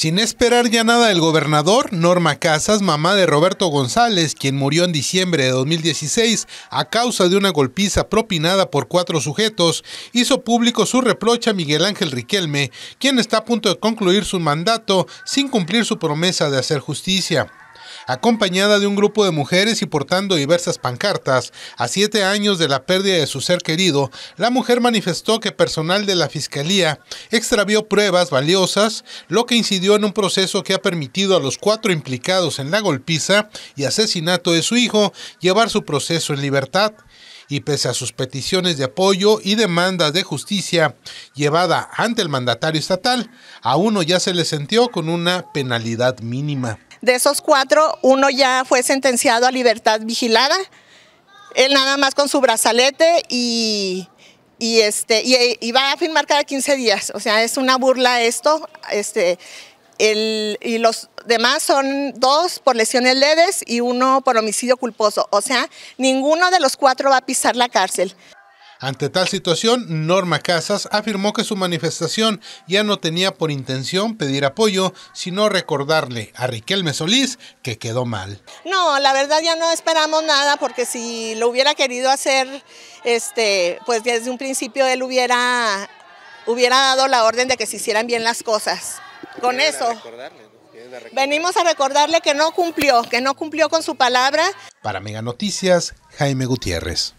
Sin esperar ya nada el gobernador, Norma Casas, mamá de Roberto González, quien murió en diciembre de 2016 a causa de una golpiza propinada por cuatro sujetos, hizo público su reproche a Miguel Ángel Riquelme, quien está a punto de concluir su mandato sin cumplir su promesa de hacer justicia acompañada de un grupo de mujeres y portando diversas pancartas. A siete años de la pérdida de su ser querido, la mujer manifestó que personal de la Fiscalía extravió pruebas valiosas, lo que incidió en un proceso que ha permitido a los cuatro implicados en la golpiza y asesinato de su hijo llevar su proceso en libertad y pese a sus peticiones de apoyo y demandas de justicia llevada ante el mandatario estatal, a uno ya se le sentió con una penalidad mínima. De esos cuatro, uno ya fue sentenciado a libertad vigilada. Él nada más con su brazalete y, este, y, va a firmar cada 15 días. O sea, es una burla esto. Este, y los demás son dos por lesiones leves y uno por homicidio culposo. O sea, ninguno de los cuatro va a pisar la cárcel. Ante tal situación, Norma Casas afirmó que su manifestación ya no tenía por intención pedir apoyo, sino recordarle a Riquelme Solís que quedó mal. No, la verdad ya no esperamos nada porque si lo hubiera querido hacer, este, pues desde un principio él hubiera, hubiera dado la orden de que se hicieran bien las cosas. Con eso. Venimos a recordarle que no cumplió, que no cumplió con su palabra. Para Mega Noticias, Jaime Gutiérrez.